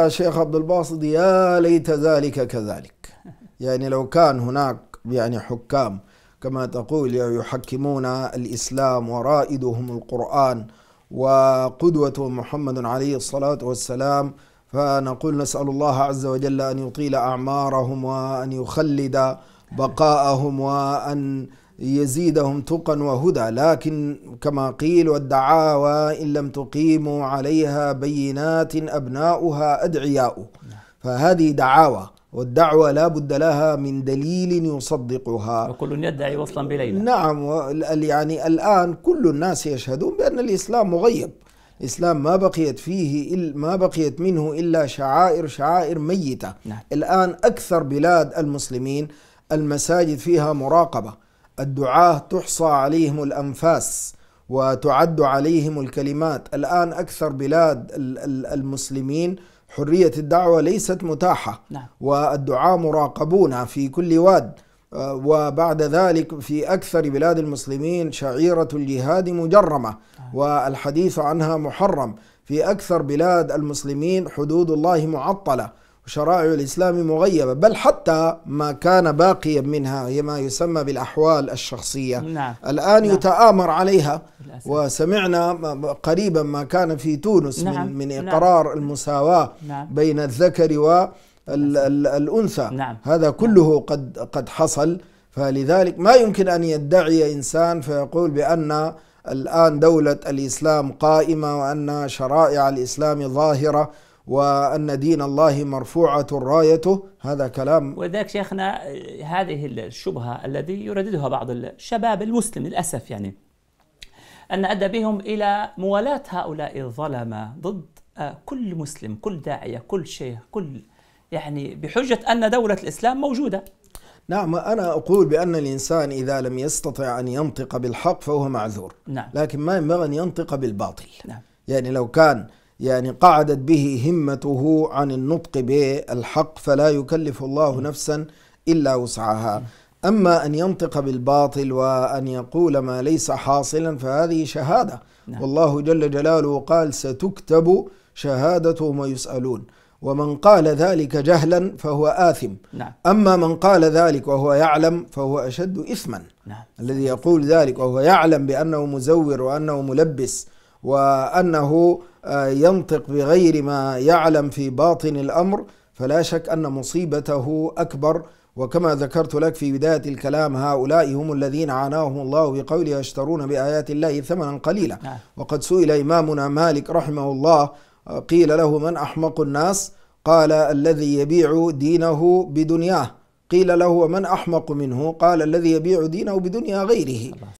يا شيخ عبد الباسط يا ليت ذلك كذلك يعني لو كان هناك يعني حكام كما تقول يحكمون الإسلام ورائدهم القرآن وقدوة محمد عليه الصلاة والسلام فنقول نسأل الله عز وجل أن يطيل أعمارهم وأن يخلد بقاءهم وأن يزيدهم تقا وهدى لكن كما قيل والدعاوى إن لم تقيموا عليها بينات أبناؤها أدعياء فهذه دعاوى والدعوة لا بد لها من دليل يصدقها وكل يدعي وصلا بليلة نعم يعني الآن كل الناس يشهدون بأن الإسلام مغيب الإسلام ما بقيت فيه ما بقيت منه إلا شعائر شعائر ميتة نعم. الآن أكثر بلاد المسلمين المساجد فيها مراقبة الدعاة تحصى عليهم الأنفاس وتعد عليهم الكلمات الآن أكثر بلاد المسلمين حرية الدعوة ليست متاحة نعم. والدعاة مراقبون في كل واد آه، وبعد ذلك في أكثر بلاد المسلمين شعيرة الجهاد مجرمة نعم. والحديث عنها محرم في أكثر بلاد المسلمين حدود الله معطلة وشرائع الإسلام مغيبة بل حتى ما كان باقيا منها هي ما يسمى بالأحوال الشخصية نعم. الآن نعم. يتآمر عليها بالأسف. وسمعنا قريبا ما كان في تونس نعم. من, من نعم. إقرار نعم. المساواة نعم. بين الذكر والأنثى نعم. هذا نعم. كله نعم. قد, قد حصل فلذلك ما يمكن أن يدعي إنسان فيقول بأن الآن دولة الإسلام قائمة وأن شرائع الإسلام ظاهرة وأن دين الله مرفوعة رايته هذا كلام ولذلك شيخنا هذه الشبهة الذي يرددها بعض الشباب المسلم للأسف يعني أن أدى بهم إلى موالاة هؤلاء الظلمة ضد آه، كل مسلم كل داعية كل شيخ كل يعني بحجة أن دولة الإسلام موجودة نعم أنا أقول بأن الإنسان إذا لم يستطع أن ينطق بالحق فهو معذور نعم. لكن ما ينبغي أن ينطق بالباطل نعم. يعني لو كان يعني قعدت به همته عن النطق بالحق فلا يكلف الله نفسا إلا وسعها أما أن ينطق بالباطل وأن يقول ما ليس حاصلا فهذه شهادة نعم. والله جل جلاله قال ستكتب شهادتهم ويسألون ومن قال ذلك جهلا فهو آثم نعم. أما من قال ذلك وهو يعلم فهو أشد إثما نعم. الذي يقول ذلك وهو يعلم بأنه مزور وأنه ملبس وأنه آه، ينطق بغير ما يعلم في باطن الأمر فلا شك أن مصيبته أكبر وكما ذكرت لك في بداية الكلام هؤلاء هم الذين عاناهم الله بقوله يشترون بآيات الله ثمنا قليلا نعم. وقد سئل إمامنا مالك رحمه الله قيل له من أحمق الناس قال الذي يبيع دينه بدنياه قيل له ومن أحمق منه قال الذي يبيع دينه بدنيا غيره